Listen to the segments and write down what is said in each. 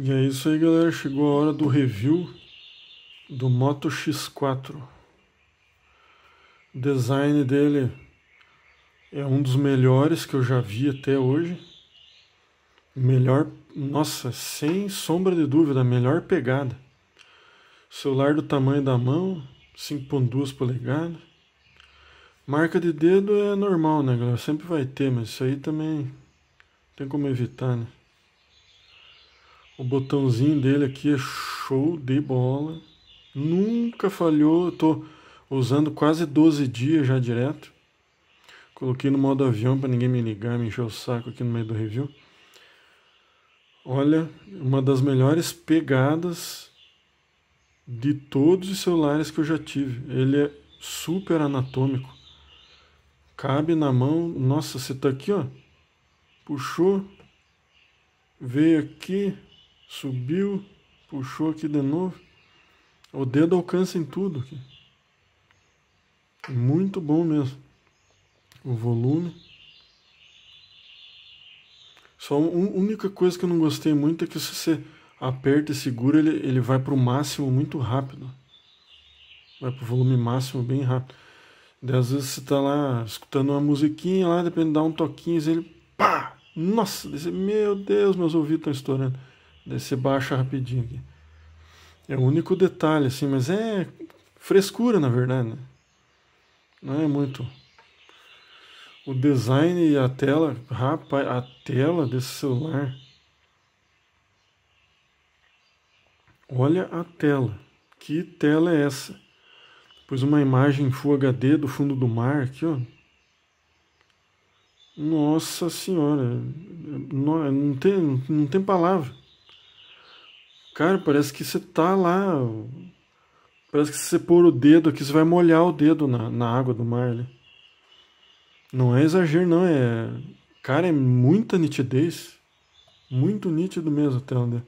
E é isso aí, galera. Chegou a hora do review do Moto X4. O design dele é um dos melhores que eu já vi até hoje. Melhor, nossa, sem sombra de dúvida, melhor pegada. Celular do tamanho da mão, 5.2 polegadas. Marca de dedo é normal, né, galera? Sempre vai ter, mas isso aí também tem como evitar, né? O botãozinho dele aqui é show de bola. Nunca falhou. Estou usando quase 12 dias já direto. Coloquei no modo avião para ninguém me ligar, me encher o saco aqui no meio do review. Olha, uma das melhores pegadas de todos os celulares que eu já tive. Ele é super anatômico. Cabe na mão. Nossa, você tá aqui, ó. Puxou. Veio aqui. Subiu, puxou aqui de novo. O dedo alcança em tudo aqui. É muito bom mesmo. O volume. Só a única coisa que eu não gostei muito é que se você aperta e segura, ele, ele vai para o máximo muito rápido. Vai para o volume máximo bem rápido. Daí às vezes você está lá escutando uma musiquinha lá, depende de dar um toquinho, ele pá! Nossa, meu Deus, meus ouvidos estão estourando. Daí você baixa rapidinho aqui. É o único detalhe, assim, mas é frescura, na verdade. Né? Não é muito. O design e a tela, rapaz, a tela desse celular. Olha a tela. Que tela é essa? Depois uma imagem Full HD do fundo do mar aqui, ó. Nossa senhora, não, tem, não tem palavra. Cara, parece que você tá lá. Parece que se você pôr o dedo aqui, você vai molhar o dedo na, na água do mar ali. Não é exagero, não. É. Cara, é muita nitidez. Muito nítido mesmo até onde. É.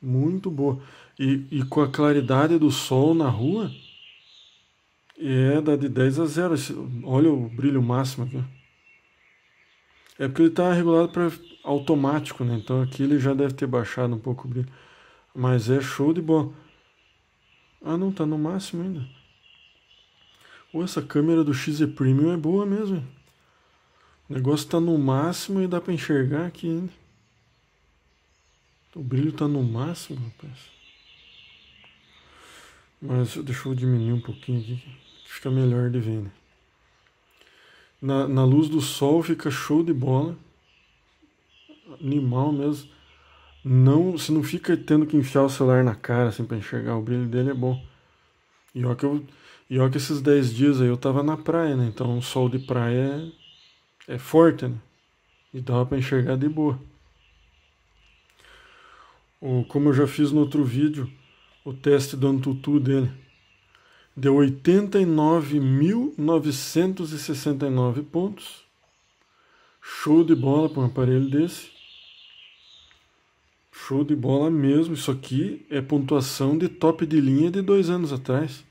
Muito boa. E, e com a claridade do sol na rua. É, da de 10 a 0. Olha o brilho máximo aqui. É porque ele está regulado para automático, né? Então aqui ele já deve ter baixado um pouco o brilho. Mas é show de bola. Ah, não, tá no máximo ainda. Ou essa câmera do XZ Premium é boa mesmo. O negócio tá no máximo e dá para enxergar aqui ainda. O brilho tá no máximo, rapaz. Mas deixa eu diminuir um pouquinho aqui, que fica melhor de ver, né? na, na luz do sol fica show de bola. Animal mesmo. Não, você não fica tendo que enfiar o celular na cara assim para enxergar. O brilho dele é bom. E olha que, eu, e olha que esses 10 dias aí eu tava na praia, né? Então o sol de praia é, é forte, né? E dava para enxergar de boa. Ou, como eu já fiz no outro vídeo, o teste do Antutu dele deu 89.969 pontos. Show de bola para um aparelho desse. Show de bola mesmo. Isso aqui é pontuação de top de linha de dois anos atrás.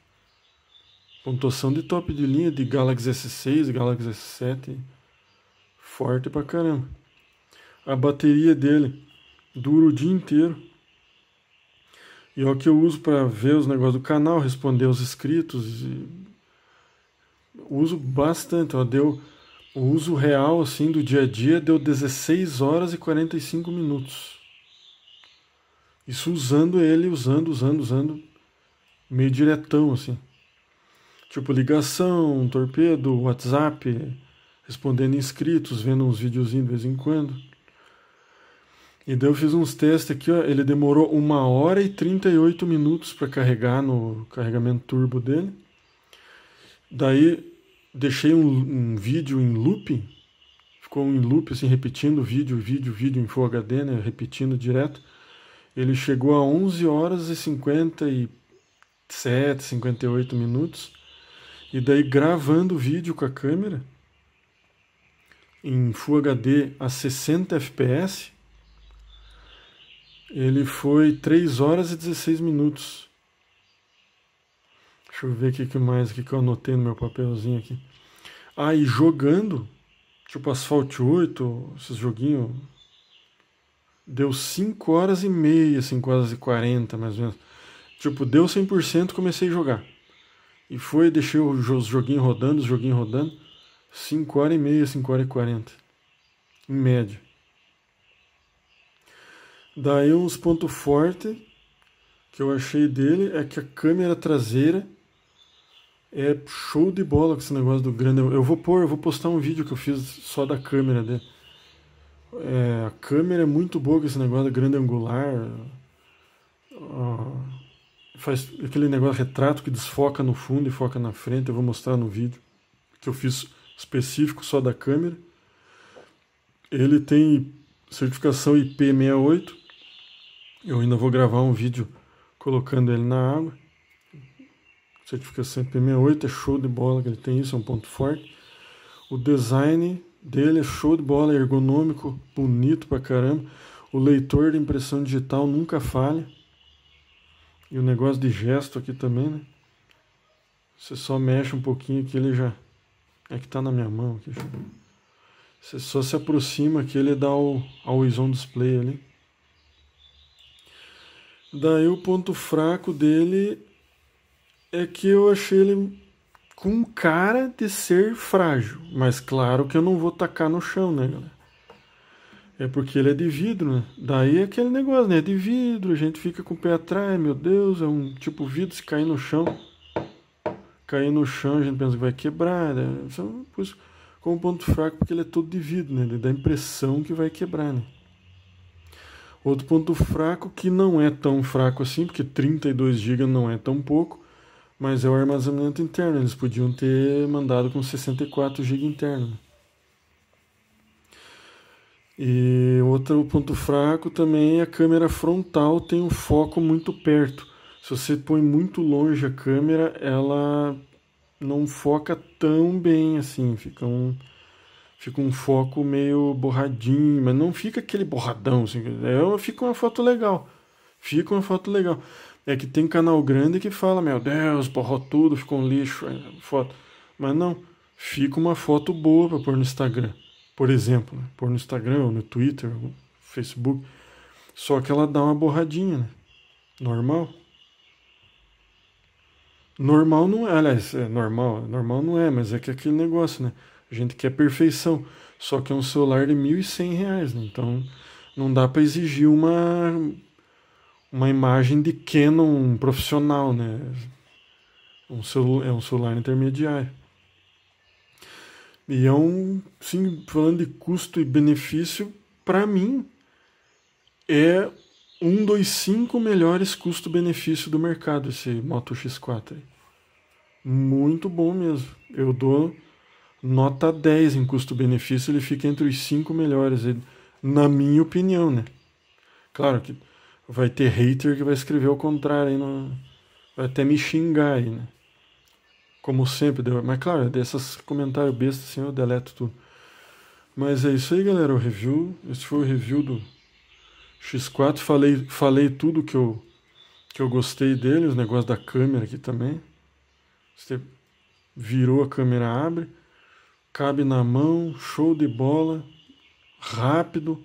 Pontuação de top de linha de Galaxy S6, Galaxy S7. Forte pra caramba. A bateria dele dura o dia inteiro. E é o que eu uso para ver os negócios do canal, responder os inscritos. Uso bastante, ó, deu o uso real assim do dia a dia deu 16 horas e 45 minutos. Isso usando ele, usando, usando, usando meio diretão assim. Tipo ligação, torpedo, WhatsApp, respondendo inscritos, vendo uns videozinhos de vez em quando. E daí eu fiz uns testes aqui, ó, ele demorou 1 hora e 38 minutos para carregar no carregamento turbo dele. Daí deixei um, um, vídeo em loop, ficou em loop assim, repetindo vídeo, vídeo, vídeo em Full HD, né, repetindo direto. Ele chegou a 11 horas e 57, 58 minutos. E daí gravando o vídeo com a câmera em Full HD a 60 FPS, ele foi 3 horas e 16 minutos. Deixa eu ver o que mais aqui que eu anotei no meu papelzinho aqui. Ah, jogando, tipo Asphalt 8, esses joguinhos, deu 5 horas e meia, 5 horas e 40 mais ou menos. Tipo, deu 100%, comecei a jogar. E foi, deixei os joguinhos rodando, os joguinhos rodando, 5 horas e meia, 5 horas e 40, em média. Daí uns pontos fortes que eu achei dele é que a câmera traseira é show de bola com esse negócio do grande. Eu vou pôr, eu vou postar um vídeo que eu fiz só da câmera dele. É, a câmera é muito boa com esse negócio grande angular. Ó, ah, faz aquele negócio retrato que desfoca no fundo e foca na frente. Eu vou mostrar no vídeo que eu fiz específico só da câmera. Ele tem certificação IP68 eu ainda vou gravar um vídeo colocando ele na água. Certificação IP68 é show de bola que ele tem isso, é um ponto forte. O design dele é show de bola, é ergonômico, bonito pra caramba. O leitor de impressão digital nunca falha. E o negócio de gesto aqui também, né? Você só mexe um pouquinho que ele já. É que tá na minha mão aqui. Você só se aproxima que ele dá o always on display ali. Daí o ponto fraco dele é que eu achei ele com cara de ser frágil. Mas claro que eu não vou tacar no chão, né, galera? É porque ele é de vidro, né? Daí é aquele negócio, né? É de vidro, a gente fica com o pé atrás, meu Deus, é um tipo vidro se cair no chão. Cair no chão, a gente pensa que vai quebrar. Né? Só, pois, como ponto fraco, porque ele é todo de vidro, né? Ele dá a impressão que vai quebrar, né? Outro ponto fraco que não é tão fraco assim, porque 32 GB não é tão pouco, mas é o armazenamento interno. Eles podiam ter mandado com 64 GB interno. E outro ponto fraco também é a câmera frontal tem um foco muito perto. Se você põe muito longe a câmera, ela não foca tão bem assim, fica um fica um foco meio borradinho, mas não fica aquele borradão, assim, é, fica uma foto legal, fica uma foto legal. É que tem canal grande que fala, meu Deus, borrou tudo, ficou um lixo, é, foto. Mas não, fica uma foto boa para pôr no Instagram, por exemplo, né? pôr no Instagram, ou no Twitter, ou no Facebook, só que ela dá uma borradinha, né? Normal. Normal não é, aliás, é normal, normal não é, mas é que é aquele negócio, né? gente quer perfeição. Só que é um celular de R$ reais, né? Então não dá para exigir uma uma imagem de Canon profissional, né? Um é um celular intermediário. E é um, sim, falando de custo e benefício, para mim é um dos cinco melhores custo-benefício do mercado esse Moto X4. Muito bom mesmo. Eu dou nota 10 em custo-benefício, ele fica entre os cinco melhores, na minha opinião, né? Claro que vai ter hater que vai escrever o contrário aí, no, vai até me xingar aí, né? Como sempre, mas claro, desses comentários bestas assim eu deleto tudo. Mas é isso aí, galera, o review, esse foi o review do X4, falei, falei tudo que eu, que eu gostei dele, os negócios da câmera aqui também. Você virou, a câmera abre cabe na mão, show de bola, rápido.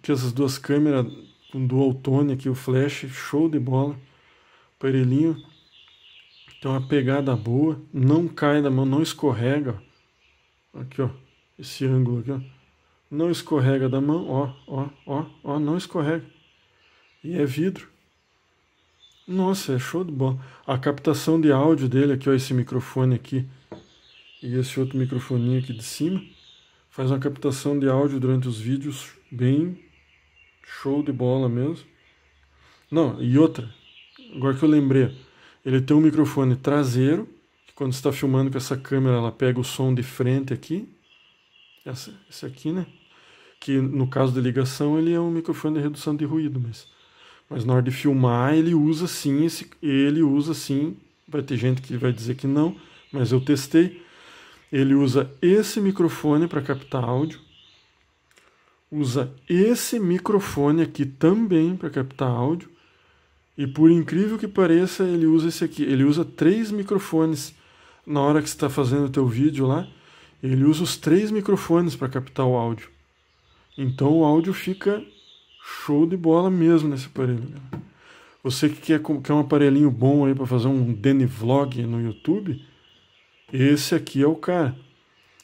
que essas duas câmeras com dual tone aqui, o flash, show de bola. Aparelhinho tem uma pegada boa, não cai da mão, não escorrega. Aqui, ó, esse ângulo aqui, ó. Não escorrega da mão, ó, ó, ó, ó, não escorrega. E é vidro. Nossa, é show de bola. A captação de áudio dele aqui, ó, esse microfone aqui e esse outro microfoninho aqui de cima. Faz uma captação de áudio durante os vídeos bem show de bola mesmo. Não, e outra, agora que eu lembrei, ele tem um microfone traseiro, que quando está filmando com essa câmera, ela pega o som de frente aqui. Essa, esse aqui, né? Que no caso de ligação, ele é um microfone de redução de ruído, mas mas na hora de filmar, ele usa sim esse, ele usa sim. Vai ter gente que vai dizer que não, mas eu testei. Ele usa esse microfone para captar áudio, usa esse microfone aqui também para captar áudio, e por incrível que pareça, ele usa esse aqui. Ele usa três microfones na hora que está fazendo o teu vídeo lá. Ele usa os três microfones para captar o áudio. Então o áudio fica show de bola mesmo nesse aparelho. Você que quer, quer um aparelhinho bom aí para fazer um Danny Vlog no YouTube, esse aqui é o cara.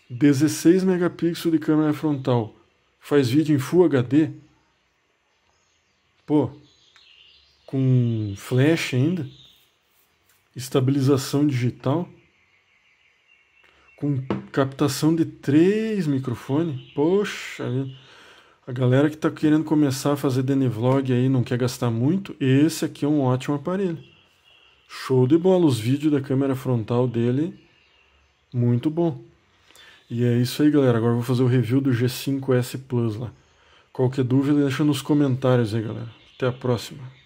16 megapixels de câmera frontal. Faz vídeo em Full HD. Pô, com flash ainda. Estabilização digital. Com captação de três microfones. Poxa, a galera que está querendo começar a fazer DNVlog aí, não quer gastar muito, esse aqui é um ótimo aparelho. Show de bola, os vídeos da câmera frontal dele muito bom. E é isso aí, galera. Agora eu vou fazer o review do G5S Plus lá. Qualquer dúvida, deixa nos comentários aí, galera. Até a próxima.